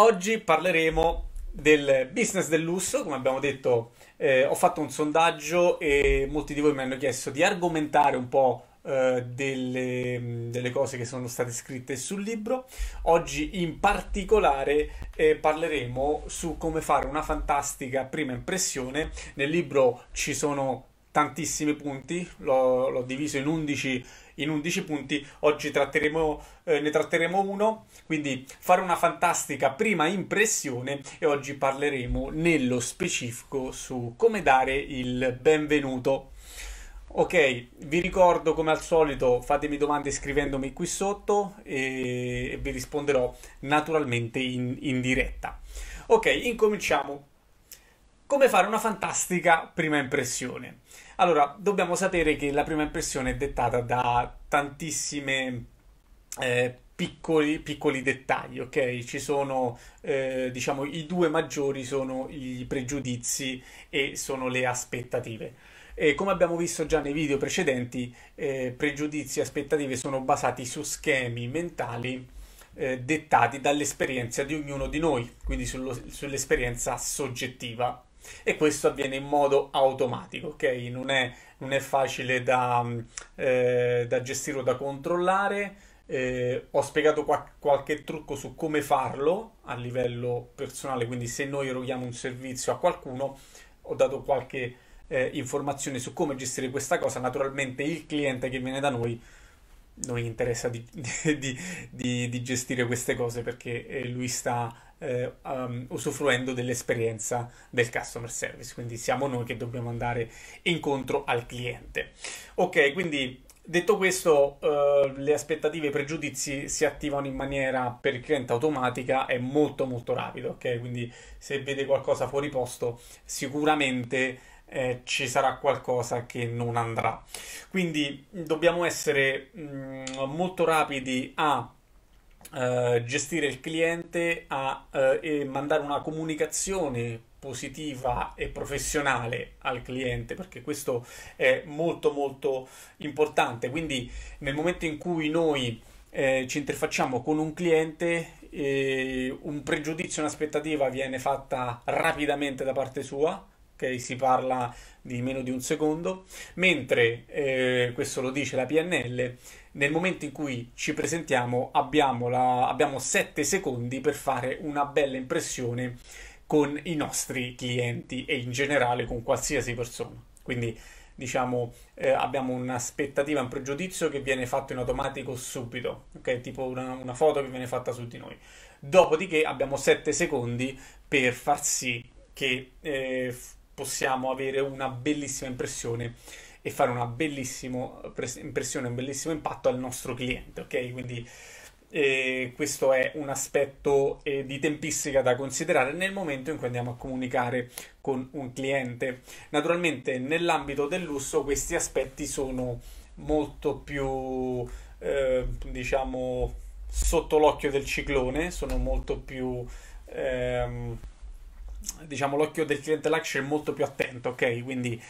Oggi parleremo del business del lusso, come abbiamo detto, eh, ho fatto un sondaggio e molti di voi mi hanno chiesto di argomentare un po' eh, delle, delle, cose che sono state scritte sul libro. Oggi in particolare eh, parleremo su come fare una fantastica prima impressione. Nel libro ci sono tantissimi punti, l'ho, l'ho diviso in 11, in 11, punti, oggi tratteremo, eh, ne tratteremo uno, quindi fare una fantastica prima impressione e oggi parleremo nello specifico su come dare il benvenuto. Ok, vi ricordo come al solito fatemi domande scrivendomi qui sotto e, e vi risponderò naturalmente in, in diretta. Ok, incominciamo. Come fare una fantastica prima impressione? Allora, dobbiamo sapere che la prima impressione è dettata da tantissime eh, Piccoli, piccoli, dettagli, ok? Ci sono, eh, diciamo, i due maggiori sono i pregiudizi e sono le aspettative. E come abbiamo visto già nei video precedenti, eh, pregiudizi e aspettative sono basati su schemi mentali eh, dettati dall'esperienza di ognuno di noi, quindi sull'esperienza soggettiva. E questo avviene in modo automatico, ok? Non è, non è facile da, mm, eh, da, gestire o da controllare. Eh, ho spiegato qua, qualche trucco su come farlo a livello personale, quindi se noi eroghiamo un servizio a qualcuno, ho dato qualche eh, informazione su come gestire questa cosa. Naturalmente il cliente che viene da noi non interessa di, di, di, di gestire queste cose perché eh, lui sta eh, um, usufruendo dell'esperienza del customer service, quindi siamo noi che dobbiamo andare incontro al cliente. Ok, quindi Detto questo, eh, le aspettative e i pregiudizi si attivano in maniera per il cliente automatica e molto molto rapido, ok? Quindi se vede qualcosa fuori posto, sicuramente eh, ci sarà qualcosa che non andrà. Quindi dobbiamo essere mh, mm, molto rapidi a eh, gestire il cliente a, uh, e mandare una comunicazione positiva e professionale al cliente perché questo è molto molto importante quindi nel momento in cui noi eh, ci interfacciamo con un cliente eh, un pregiudizio un'aspettativa viene fatta rapidamente da parte sua Okay, si parla di meno di un secondo, mentre eh, questo lo dice la PNL, nel momento in cui ci presentiamo abbiamo, la, abbiamo 7 secondi per fare una bella impressione con i nostri clienti e in generale con qualsiasi persona. Quindi diciamo eh, abbiamo un'aspettativa, un pregiudizio che viene fatto in automatico subito, ok? Tipo una, una foto che viene fatta su di noi. Dopodiché abbiamo 7 secondi per far sì che eh, possiamo avere una bellissima impressione e fare una bellissima impressione, un bellissimo impatto al nostro cliente, ok? Quindi eh, questo è un aspetto eh, di tempistica da considerare nel momento in cui andiamo a comunicare con un cliente. Naturalmente nell'ambito del lusso questi aspetti sono molto più, eh, diciamo, sotto l'occhio del ciclone, sono molto più... Ehm, diciamo l'occhio del cliente luxury è molto più attento, ok? Quindi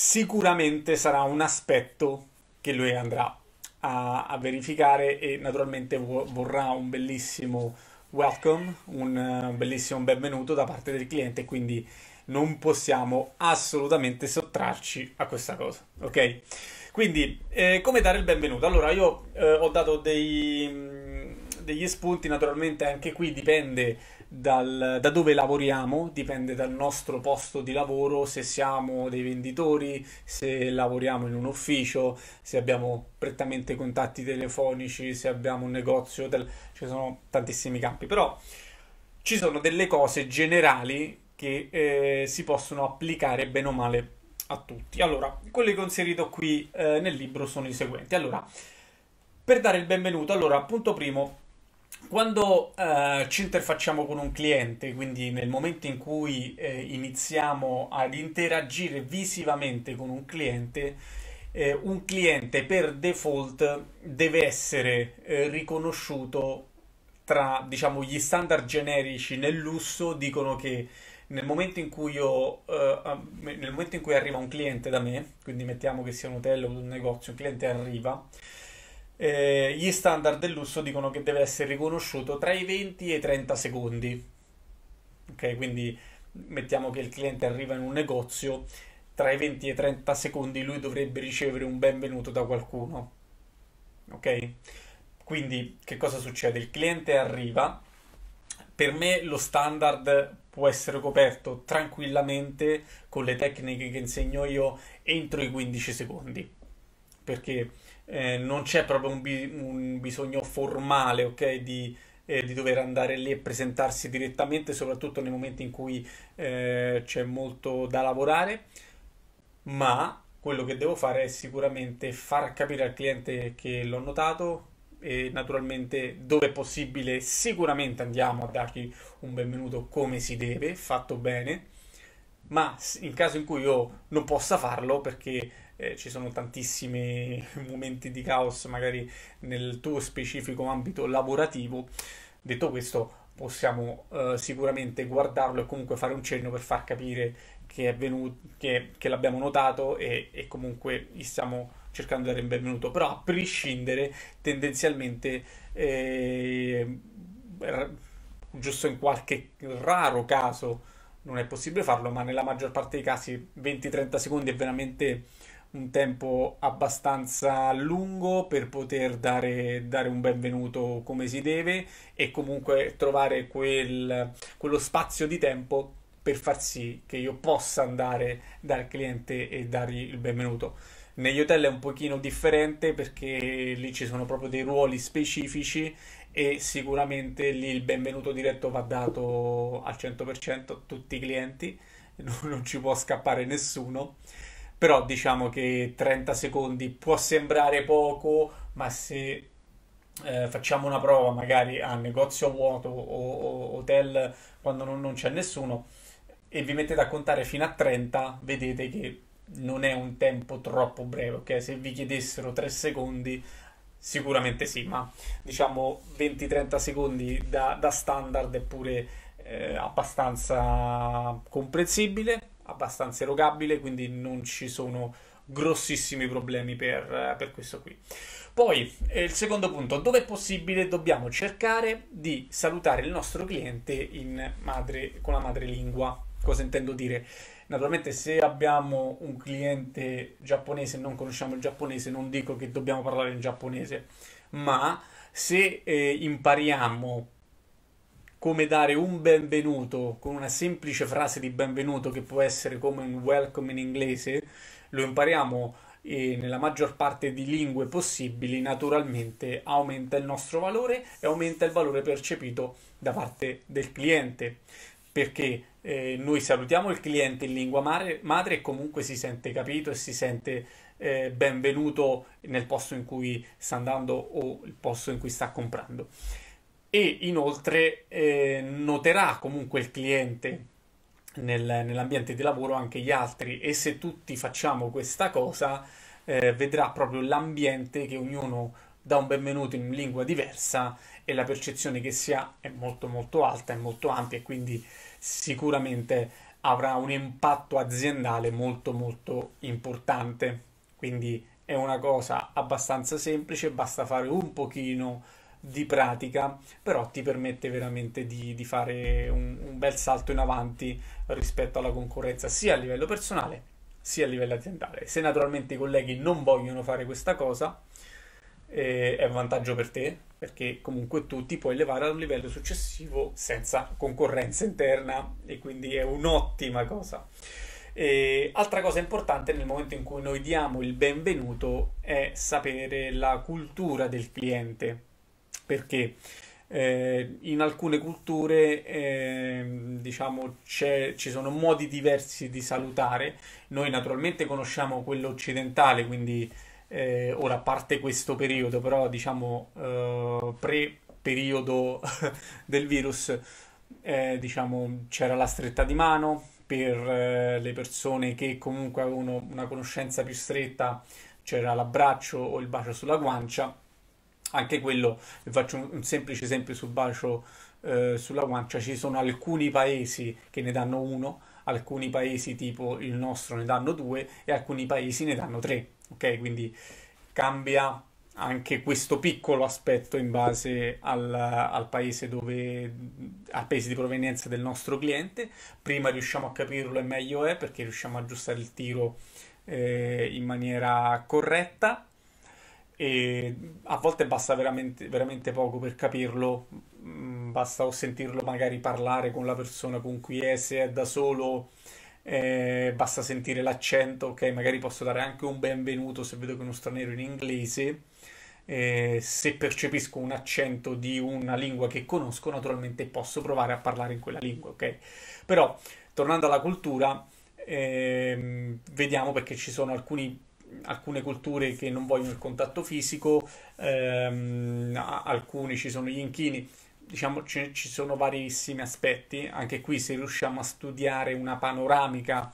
sicuramente sarà un aspetto che lui andrà a, a verificare e naturalmente vo- vorrà un bellissimo welcome, un, un bellissimo benvenuto da parte del cliente, quindi non possiamo assolutamente sottrarci a questa cosa, ok? Quindi, eh, come dare il benvenuto? Allora, io eh, ho dato dei degli spunti, naturalmente anche qui dipende dal, da dove lavoriamo, dipende dal nostro posto di lavoro, se siamo dei venditori, se lavoriamo in un ufficio, se abbiamo prettamente contatti telefonici, se abbiamo un negozio, hotel, ci sono tantissimi campi, però ci sono delle cose generali che eh, si possono applicare bene o male a tutti. Allora, quelli che ho inserito qui eh, nel libro sono i seguenti. Allora, per dare il benvenuto, allora, punto primo, quando eh, ci interfacciamo con un cliente, quindi nel momento in cui eh, iniziamo ad interagire visivamente con un cliente, eh, un cliente per default deve essere eh, riconosciuto tra diciamo, gli standard generici nel lusso dicono che nel momento, io, eh, nel momento in cui arriva un cliente da me, quindi mettiamo che sia un hotel o un negozio, un cliente arriva eh, gli standard del lusso dicono che deve essere riconosciuto tra i 20 e i 30 secondi. Ok, quindi mettiamo che il cliente arriva in un negozio, tra i 20 e i 30 secondi lui dovrebbe ricevere un benvenuto da qualcuno. Ok? Quindi che cosa succede? Il cliente arriva, per me lo standard può essere coperto tranquillamente con le tecniche che insegno io entro i 15 secondi. Perché eh, non c'è proprio un, bi- un bisogno formale ok, di, eh, di, dover andare lì e presentarsi direttamente, soprattutto nei momenti in cui eh, c'è molto da lavorare, ma quello che devo fare è sicuramente far capire al cliente che l'ho notato e naturalmente dove è possibile sicuramente andiamo a dargli un benvenuto come si deve, fatto bene, ma in caso in cui io non possa farlo perché eh, ci sono tantissimi momenti di caos magari nel tuo specifico ambito lavorativo. Detto questo, possiamo eh, sicuramente guardarlo e comunque fare un cenno per far capire che, venuto, che, che l'abbiamo notato e, e comunque gli stiamo cercando di dare un benvenuto, però a prescindere tendenzialmente eh, giusto in qualche raro caso non è possibile farlo, ma nella maggior parte dei casi 20-30 secondi è veramente un tempo abbastanza lungo per poter dare, dare, un benvenuto come si deve e comunque trovare quel, quello spazio di tempo per far sì che io possa andare dal cliente e dargli il benvenuto. Negli hotel è un pochino differente perché lì ci sono proprio dei ruoli specifici e sicuramente lì il benvenuto diretto va dato al 100% a tutti i clienti, non, non ci può scappare nessuno però diciamo che 30 secondi può sembrare poco, ma se eh, facciamo una prova magari a negozio vuoto o, o hotel quando non, non c'è nessuno e vi mettete a contare fino a 30, vedete che non è un tempo troppo breve, ok? Se vi chiedessero 3 secondi, sicuramente sì, ma diciamo 20-30 secondi da, da standard è pure eh, abbastanza comprensibile abbastanza erogabile, quindi non ci sono grossissimi problemi per, per questo qui. Poi, eh, il secondo punto, dove è possibile dobbiamo cercare di salutare il nostro cliente madre, con la madrelingua. Cosa intendo dire? Naturalmente se abbiamo un cliente giapponese e non conosciamo il giapponese, non dico che dobbiamo parlare in giapponese, ma se eh, impariamo come dare un benvenuto con una semplice frase di benvenuto che può essere come un welcome in inglese, lo impariamo e eh, nella maggior parte di lingue possibili, naturalmente aumenta il nostro valore e aumenta il valore percepito da parte del cliente, perché eh, noi salutiamo il cliente in lingua madre, madre e comunque si sente capito e si sente eh, benvenuto nel posto in cui sta andando o il posto in cui sta comprando e inoltre eh, noterà comunque il cliente nel, nell'ambiente di lavoro anche gli altri e se tutti facciamo questa cosa eh, vedrà proprio l'ambiente che ognuno dà un benvenuto in lingua diversa e la percezione che si ha è molto molto alta, è molto ampia e quindi sicuramente avrà un impatto aziendale molto molto importante. Quindi è una cosa abbastanza semplice, basta fare un pochino di pratica, però ti permette veramente di, di fare un, un, bel salto in avanti rispetto alla concorrenza, sia a livello personale sia a livello aziendale. Se naturalmente i colleghi non vogliono fare questa cosa, eh, è un vantaggio per te, perché comunque tu ti puoi elevare a un livello successivo senza concorrenza interna e quindi è un'ottima cosa. E altra cosa importante nel momento in cui noi diamo il benvenuto è sapere la cultura del cliente perché eh, in alcune culture eh, diciamo ci sono modi diversi di salutare noi naturalmente conosciamo quello occidentale quindi eh, ora a parte questo periodo però diciamo eh, pre periodo del virus eh, diciamo c'era la stretta di mano per eh, le persone che comunque avevano una conoscenza più stretta c'era l'abbraccio o il bacio sulla guancia anche quello, vi faccio un, un semplice esempio sul bacio eh, sulla guancia, ci sono alcuni paesi che ne danno uno, alcuni paesi tipo il nostro ne danno due e alcuni paesi ne danno tre, ok? Quindi cambia anche questo piccolo aspetto in base al, al, paese dove al paese di provenienza del nostro cliente prima riusciamo a capirlo e meglio è perché riusciamo a aggiustare il tiro eh, in maniera corretta a volte basta veramente, veramente poco per capirlo, mm, basta o sentirlo magari parlare con la persona con cui è, se è da solo, eh, basta sentire l'accento, ok, magari posso dare anche un benvenuto se vedo che è uno straniero in inglese, eh, se percepisco un accento di una lingua che conosco, naturalmente posso provare a parlare in quella lingua, ok? Però, tornando alla cultura, eh, vediamo perché ci sono alcuni alcune culture che non vogliono il contatto fisico, ehm, alcuni ci sono gli inchini, diciamo ci, ci sono varissimi aspetti, anche qui se riusciamo a studiare una panoramica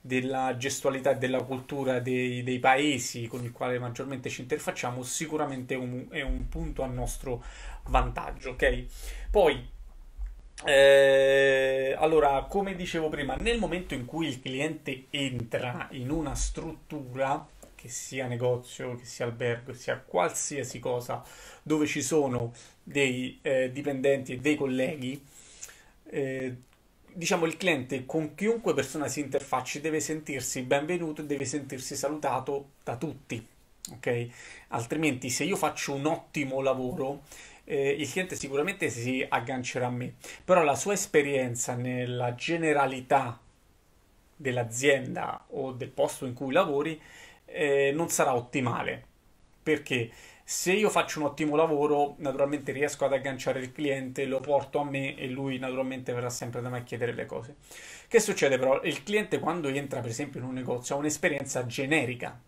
della gestualità e della cultura dei, dei, paesi con il quale maggiormente ci interfacciamo, sicuramente un, è un punto a nostro vantaggio, ok? Poi eh, allora, come dicevo prima, nel momento in cui il cliente entra in una struttura, che sia negozio, che sia albergo, che sia qualsiasi cosa dove ci sono dei eh, dipendenti e dei colleghi, eh, diciamo il cliente con chiunque persona si interfacci deve sentirsi benvenuto e deve sentirsi salutato da tutti. Ok, Altrimenti, se io faccio un ottimo lavoro, eh, il cliente sicuramente si aggancerà a me, però la sua esperienza nella generalità dell'azienda o del posto in cui lavori eh, non sarà ottimale. Perché se io faccio un ottimo lavoro, naturalmente riesco ad agganciare il cliente, lo porto a me e lui naturalmente verrà sempre da me a chiedere le cose. Che succede però? Il cliente quando entra per esempio in un negozio ha un'esperienza generica,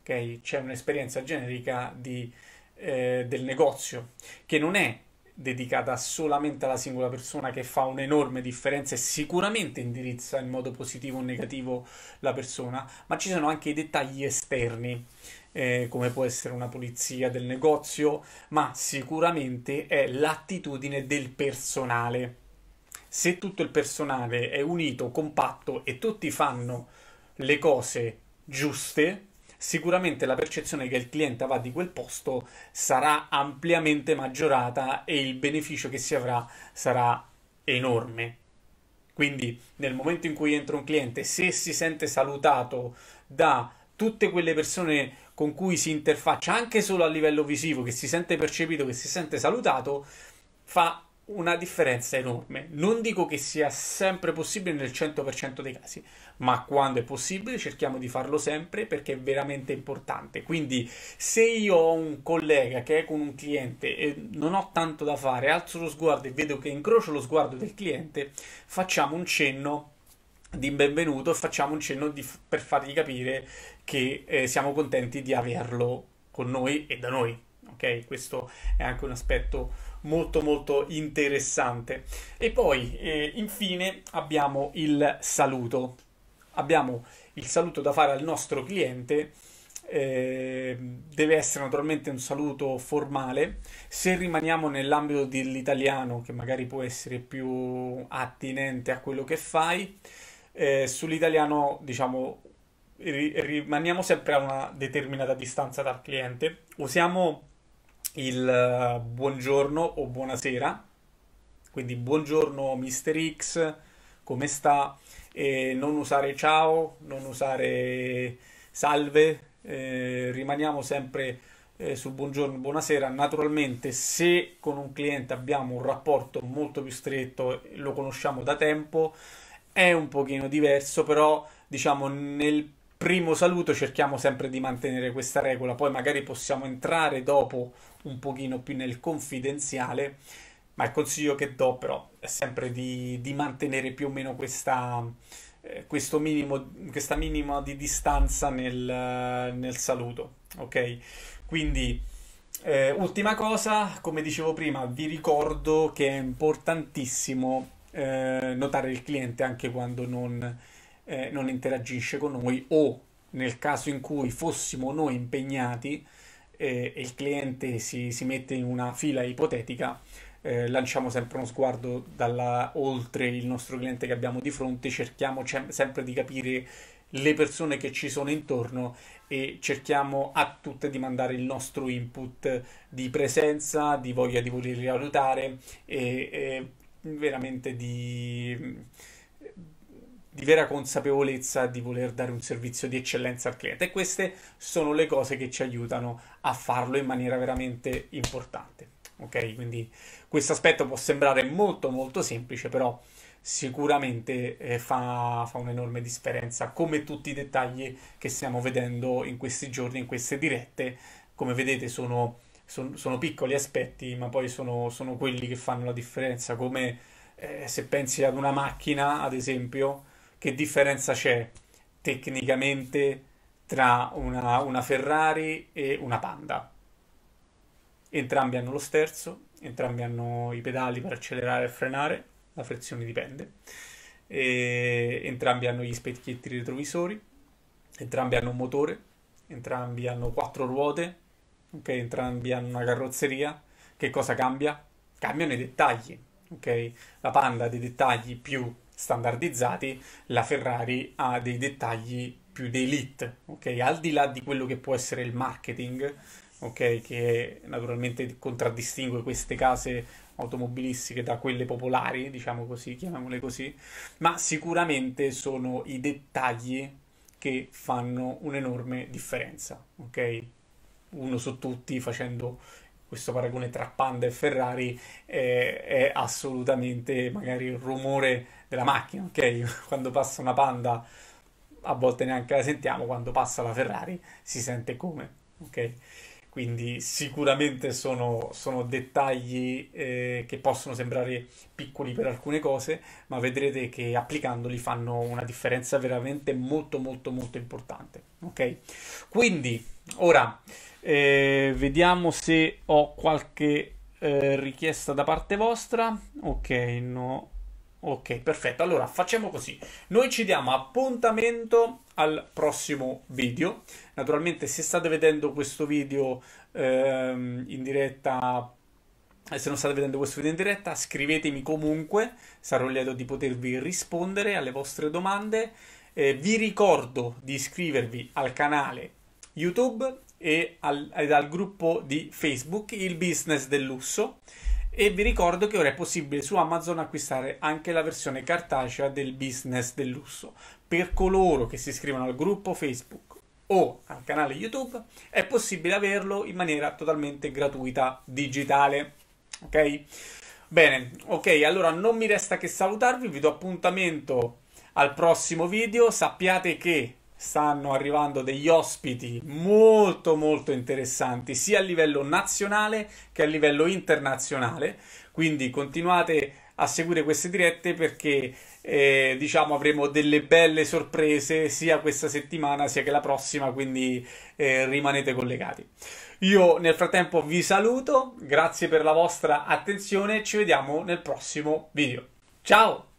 ok? C'è un'esperienza generica di, eh, del negozio che non è dedicata solamente alla singola persona che fa un'enorme differenza e sicuramente indirizza in modo positivo o negativo la persona, ma ci sono anche i dettagli esterni. Eh, come può essere una pulizia del negozio, ma sicuramente è l'attitudine del personale. Se tutto il personale è unito, compatto e tutti fanno le cose giuste, sicuramente la percezione che il cliente avrà di quel posto sarà ampiamente maggiorata e il beneficio che si avrà sarà enorme. Quindi nel momento in cui entra un cliente, se si sente salutato da tutte quelle persone con cui si interfaccia, anche solo a livello visivo, che si sente percepito, che si sente salutato, fa una differenza enorme. Non dico che sia sempre possibile nel 100% dei casi, ma quando è possibile cerchiamo di farlo sempre perché è veramente importante. Quindi se io ho un collega che è con un cliente e non ho tanto da fare, alzo lo sguardo e vedo che incrocio lo sguardo del cliente, facciamo un cenno di benvenuto e facciamo un cenno di, per fargli capire che eh, siamo contenti di averlo con noi e da noi. Ok, questo è anche un aspetto molto molto interessante. E poi eh, infine abbiamo il saluto. Abbiamo il saluto da fare al nostro cliente. Eh, deve essere naturalmente un saluto formale. Se rimaniamo nell'ambito dell'italiano, che magari può essere più attinente a quello che fai, eh, sull'italiano diciamo ri- rimaniamo sempre a una determinata distanza dal cliente. Usiamo il eh, buongiorno o buonasera. Quindi buongiorno Mister X, come sta? E non usare ciao, non usare salve, eh, rimaniamo sempre eh, sul buongiorno, buonasera. Naturalmente se con un cliente abbiamo un rapporto molto più stretto, lo conosciamo da tempo, è un pochino diverso, però diciamo nel primo saluto cerchiamo sempre di mantenere questa regola, poi magari possiamo entrare dopo un pochino più nel confidenziale, ma il consiglio che do però è sempre di, di mantenere più o meno questa, eh, minimo, questa minima di distanza nel, nel saluto, ok? Quindi... Eh, ultima cosa, come dicevo prima, vi ricordo che è importantissimo eh, notare il cliente anche quando non, eh, non interagisce con noi o nel caso in cui fossimo noi impegnati eh, e il cliente si, si, mette in una fila ipotetica, eh, lanciamo sempre uno sguardo dalla, oltre il nostro cliente che abbiamo di fronte, cerchiamo ce- sempre di capire le persone che ci sono intorno e cerchiamo a tutte di mandare il nostro input di presenza, di voglia di voler aiutare e, e veramente di di vera consapevolezza di voler dare un servizio di eccellenza al cliente e queste sono le cose che ci aiutano a farlo in maniera veramente importante. Ok, quindi questo aspetto può sembrare molto molto semplice, però sicuramente eh, fa, fa un'enorme differenza, come tutti i dettagli che stiamo vedendo in questi giorni, in queste dirette, come vedete sono sono piccoli aspetti, ma poi sono, sono, quelli che fanno la differenza. Come eh, se pensi ad una macchina, ad esempio, che differenza c'è tecnicamente tra una, una Ferrari e una Panda? Entrambi hanno lo sterzo, entrambi hanno i pedali per accelerare e frenare, la frizione dipende, e entrambi hanno gli specchietti retrovisori, entrambi hanno un motore, entrambi hanno quattro ruote, okay? entrambi hanno una carrozzeria. Che cosa cambia? Cambiano i dettagli, okay? La Panda ha dei dettagli più standardizzati, la Ferrari ha dei dettagli più d'elite, ok? Al di là di quello che può essere il marketing, ok? Che naturalmente contraddistingue queste case automobilistiche da quelle popolari, diciamo così, chiamiamole così, ma sicuramente sono i dettagli che fanno un'enorme differenza, ok? Uno su tutti facendo questo paragone tra Panda e Ferrari è, eh, è assolutamente magari il rumore della macchina, ok? Quando passa una Panda a volte neanche la sentiamo, quando passa la Ferrari si sente come, ok? Quindi sicuramente sono, sono dettagli eh, che possono sembrare piccoli per alcune cose, ma vedrete che applicandoli fanno una differenza veramente molto molto molto importante. Ok? Quindi ora eh, vediamo se ho qualche eh, richiesta da parte vostra. Ok, no Ok, perfetto. Allora facciamo così. Noi ci diamo appuntamento al prossimo video. Naturalmente se state vedendo questo video ehm, in diretta eh, se non state vedendo questo video in diretta, scrivetemi comunque, sarò lieto di potervi rispondere alle vostre domande. Eh, vi ricordo di iscrivervi al canale YouTube e al, ed al gruppo di Facebook Il Business del Lusso. E vi ricordo che ora è possibile su Amazon acquistare anche la versione cartacea del business del lusso. Per coloro che si iscrivono al gruppo Facebook o al canale YouTube è possibile averlo in maniera totalmente gratuita digitale. Ok? Bene, ok, allora non mi resta che salutarvi, vi do appuntamento al prossimo video. Sappiate che stanno arrivando degli ospiti molto molto interessanti sia a livello nazionale che a livello internazionale quindi continuate a seguire queste dirette perché eh, diciamo avremo delle belle sorprese sia questa settimana sia che la prossima quindi eh, rimanete collegati io nel frattempo vi saluto grazie per la vostra attenzione ci vediamo nel prossimo video ciao